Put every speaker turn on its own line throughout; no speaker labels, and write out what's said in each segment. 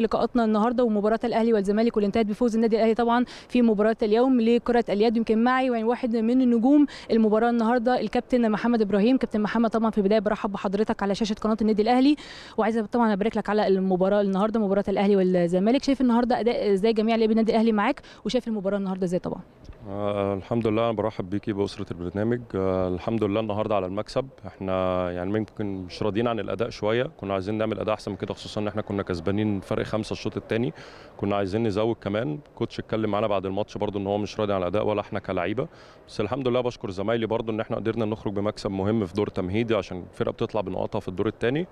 في لقاءاتنا النهارده ومباراه الاهلي والزمالك واللي انتهت بفوز النادي الاهلي طبعا في مباراه اليوم لكره اليد يمكن معي يعني واحد من نجوم المباراه النهارده الكابتن محمد ابراهيم كابتن محمد طبعا في البدايه برحب بحضرتك على شاشه قناه النادي الاهلي وعايزه طبعا ابارك لك على المباراه النهارده مباراه الاهلي والزمالك شايف النهارده اداء ازاي جميع لاعبي النادي الاهلي معاك وشايف المباراه النهارده ازاي طبعا
آه، الحمد لله انا برحب بيكي باسره البرنامج آه، الحمد لله النهارده على المكسب احنا يعني ممكن مش راضيين عن الاداء شويه كنا عايزين نعمل اداء احسن من كده خصوصا ان احنا كنا كسبانين فرق خمسه الشوط الثاني كنا عايزين نزود كمان كوتش اتكلم معانا بعد الماتش برده ان هو مش راضي عن الاداء ولا احنا كلعيبه بس الحمد لله بشكر زمايلي برده ان احنا قدرنا نخرج بمكسب مهم في دور تمهيدي عشان الفرقه بتطلع بنقاطها في الدور الثاني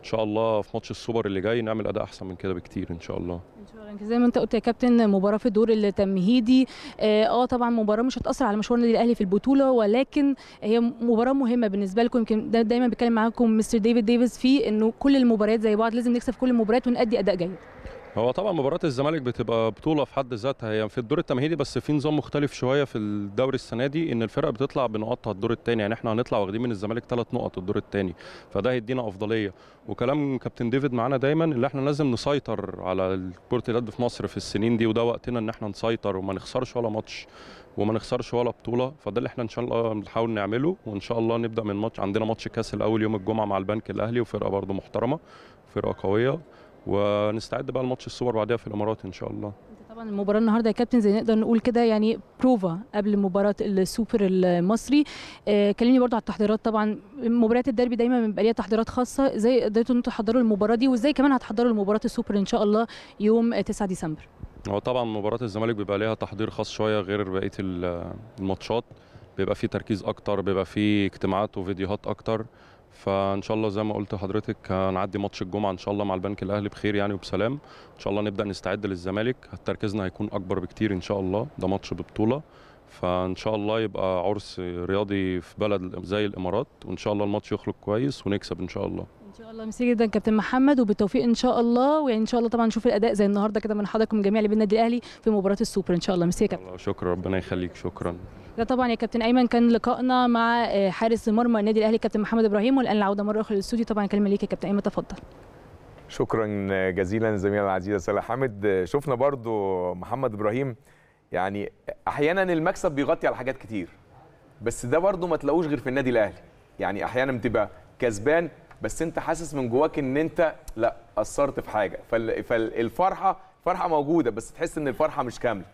ان شاء الله في ماتش السوبر اللي جاي نعمل اداء احسن من كده بكتير ان شاء الله ان
شاء الله زي ما انت قلت يا كابتن مباراه في الدور التمهيدي اه, آه، طبعا مباراه مش هتاثر على مشوار النادي الاهلي في البطوله ولكن هي مباراه مهمه بالنسبه لكم يمكن دايما بيتكلم معاكم مستر ديفيد ديفيز في انه كل المباريات زي بعض لازم نكسب كل المباريات ونأدي اداء جيد
هو طبعا مباراه الزمالك بتبقى بطوله في حد ذاتها هي في الدور التمهيدي بس في نظام مختلف شويه في الدوري السنه دي ان الفرق بتطلع بنقطها الدور الثاني يعني احنا هنطلع واخدين من الزمالك ثلاث نقط الدور الثاني فده هيدينا افضليه وكلام كابتن ديفيد معانا دايما اللي احنا لازم نسيطر على كره اليد في مصر في السنين دي وده وقتنا ان احنا نسيطر وما نخسرش ولا ماتش وما نخسرش ولا بطوله فده اللي احنا ان شاء الله بنحاول نعمله وان شاء الله نبدا من ماتش عندنا ماتش كاس الاول يوم الجمعه مع البنك الاهلي وفرقه برده محترمه فرقه قويه ونستعد بقى لماتش السوبر بعدها في الامارات ان شاء الله
طبعا المباراه النهارده يا كابتن زي نقدر نقول كده يعني بروفا قبل مباراه السوبر المصري آه كلمني برضو على التحضيرات طبعا مباريات الدربي دايما بيبقى ليها تحضيرات خاصه ازاي قدرتوا ان انتوا تحضروا المباراه دي وازاي كمان هتحضروا مباراه السوبر ان شاء الله يوم 9 ديسمبر
هو طبعا مباراه الزمالك بيبقى ليها تحضير خاص شويه غير بقيه الماتشات بيبقى فيه تركيز اكتر بيبقى فيه اجتماعات وفيديوهات اكتر فان شاء الله زي ما قلت لحضرتك هنعدي ماتش الجمعه ان شاء الله مع البنك الاهلي بخير يعني وبسلام ان شاء الله نبدا نستعد للزمالك تركيزنا هيكون اكبر بكتير ان شاء الله ده ماتش ببطوله فان شاء الله يبقى عرس رياضي في بلد زي الامارات وان شاء الله الماتش يخرج كويس ونكسب ان شاء الله
شاء الله ميرسي جدا كابتن محمد وبالتوفيق ان شاء الله ويعني ان شاء الله طبعا نشوف الاداء زي النهارده كده من حضراتكم جميع لعيبه النادي الاهلي في مباراه السوبر ان شاء الله ميرسي يا كابتن
شكرا ربنا يخليك
شكرا
ده طبعا يا كابتن ايمن كان لقائنا مع آه، حارس مرمى النادي الاهلي كابتن محمد ابراهيم والان العوده مره اخرى للاستوديو طبعا كلمه ليك يا كابتن ايمن تفضل
شكرا جزيلا زميلة العزيزه سلا حامد شفنا برضو محمد ابراهيم يعني احيانا المكسب بيغطي على حاجات كتير بس ده برضو ما تلاقوش غير في النادي الاهلي يعني احيانا بتبقى كسبان بس انت حاسس من جواك ان انت لا قصرت في حاجه فال... فالفرحه فرحه موجوده بس تحس ان الفرحه مش كامله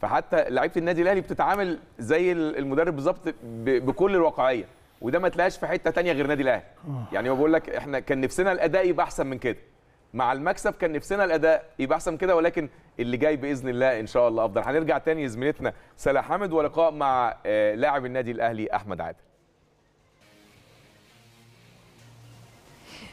فحتى لعيبه النادي الاهلي بتتعامل زي المدرب بالظبط بكل الواقعيه وده ما تلاقيش في حته تانية غير النادي الاهلي آه. يعني هو بقول لك احنا كان نفسنا الاداء يبقى احسن من كده مع المكسب كان نفسنا الاداء يبقى احسن من كده ولكن اللي جاي باذن الله ان شاء الله افضل هنرجع تاني لزميلتنا سلا حامد ولقاء مع آه، لاعب النادي الاهلي احمد عادل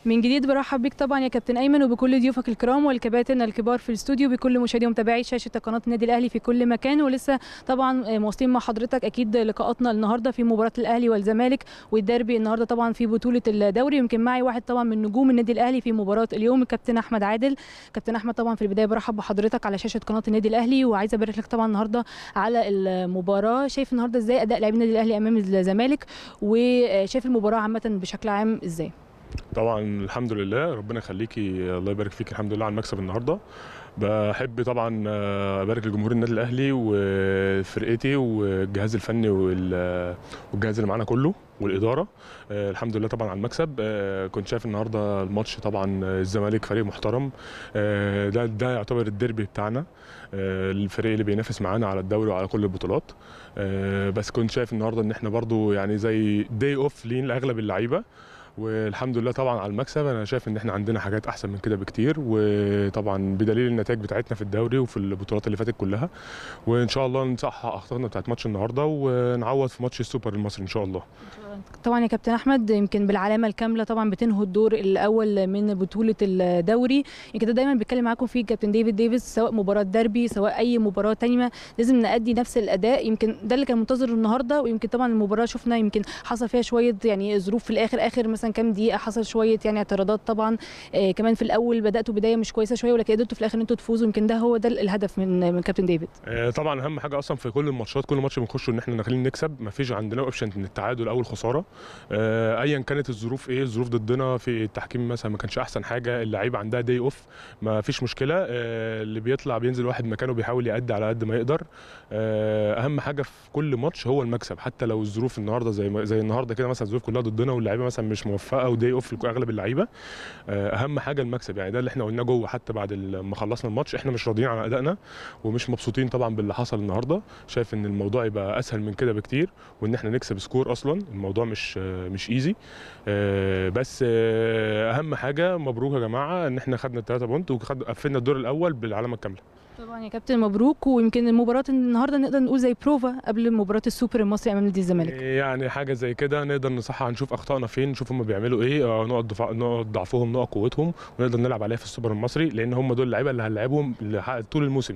من جديد برحب بيك طبعا يا كابتن ايمن وبكل ضيوفك الكرام والكباتن الكبار في الاستوديو بكل مشاهدي ومتابعي شاشه قناه النادي الاهلي في كل مكان ولسه طبعا آه، مواصلين مع حضرتك اكيد لقاءاتنا النهارده في مباراه الاهلي والزمالك والديربي النهارده طبعا في بطوله الدوري يمكن معي واحد طبعا من نجوم النادي الاهلي في مباراه اليوم الكابتن احمد عادل كابتن احمد طبعا في البدايه برحب بحضرتك على شاشه قناه النادي الاهلي وعايز ابارك لك طبعا النهارده على المباراه شايف النهارده ازاي اداء لاعبين النادي الاهلي امام الزمالك وشايف المباراه عامه بشكل عام ازاي
طبعا الحمد لله ربنا يخليكي الله يبارك فيك الحمد لله على المكسب النهارده بحب طبعا آه، ابارك لجمهور النادي الاهلي وفرقتي والجهاز الفني والجهاز اللي معانا كله والاداره آه، الحمد لله طبعا على المكسب آه، كنت شايف النهارده الماتش طبعا الزمالك فريق محترم ده ده يعتبر الديربي بتاعنا الفريق اللي بينافس معانا على الدوري وعلى كل البطولات بس كنت شايف النهارده ان احنا برده يعني زي داي اوف لين لاغلب اللعيبه والحمد لله طبعا على المكسب انا شايف ان احنا عندنا حاجات احسن من كده بكتير وطبعا بدليل النتائج بتاعتنا في الدوري وفي البطولات اللي فاتت كلها وان شاء الله نصحح اخطائنا بتاعت ماتش النهارده ونعوض في ماتش السوبر المصري ان شاء الله
طبعا يا كابتن احمد يمكن بالعلامه الكامله طبعا بتنهوا الدور الاول من بطوله الدوري يمكن ده دايما بيتكلم معاكم فيه كابتن ديفيد ديفيز سواء مباراه ديربي سواء اي مباراه ثانيه لازم نادي نفس الاداء يمكن ده اللي كان منتظر النهارده ويمكن طبعا المباراه شفنا يمكن حصل فيها شويه يعني ظروف في الاخر اخر مثلا مثلا كام دقيقه حصل شويه يعني اعتراضات طبعا آه، كمان في الاول بداتوا بدايه مش كويسه شويه ولكن قدرتوا في الاخر ان انتوا تفوزوا يمكن ده هو ده الهدف من من كابتن ديفيد
آه، طبعا اهم حاجه اصلا في كل الماتشات كل ماتش بنخشه ان احنا داخلين نكسب ما فيش عندنا اوبشن ان التعادل او الخساره آه، ايا كانت الظروف ايه الظروف ضدنا في التحكيم مثلا ما كانش احسن حاجه اللعيبه عندها داي اوف ما فيش مشكله اللي بيطلع بينزل واحد مكانه بيحاول يأدي على قد ما يقدر اهم حاجه في كل ماتش هو المكسب حتى لو الظروف النهارده زي زي النهارده كده مثلا الظروف كلها ضدنا واللعيبه مثلا مش موفقة موفقه وداي اوف اغلب اللعيبه آه، اهم حاجه المكسب يعني ده اللي احنا قلناه جوه حتى بعد ما خلصنا الماتش احنا مش راضيين عن ادائنا ومش مبسوطين طبعا باللي حصل النهارده شايف ان الموضوع يبقى اسهل من كده بكتير وان احنا نكسب سكور اصلا الموضوع مش آه، مش ايزي آه، بس اهم حاجه مبروك يا جماعه ان احنا خدنا الثلاثه بونت وقفلنا الدور الاول بالعلامه الكامله
طبعا يا كابتن مبروك ويمكن المباراه النهارده نقدر نقول زي بروفا قبل مباراه السوبر المصري امام نادي الزمالك
يعني حاجه زي كده نقدر نصحح نشوف اخطائنا فين نشوف هم بيعملوا ايه آه، نقط نقط ضعفهم نقط قوتهم ونقدر نلعب عليها في السوبر المصري لان هم دول اللعيبه اللي هنلعبهم طول الموسم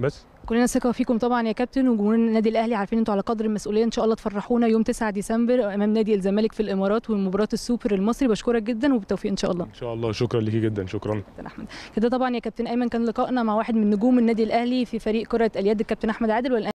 بس
كلنا ثقه فيكم طبعا يا كابتن وجمهور النادي الاهلي عارفين انتوا على قدر المسؤوليه ان شاء الله تفرحونا يوم 9 ديسمبر امام نادي الزمالك في الامارات ومباراه السوبر المصري بشكرك جدا وبالتوفيق ان شاء الله ان
شاء الله شكرا ليكي جدا شكرا كابتن
احمد كده طبعا يا كابتن ايمن كان لقائنا مع واحد من نجوم النادي الاهلي في فريق كره اليد الكابتن احمد عادل والآن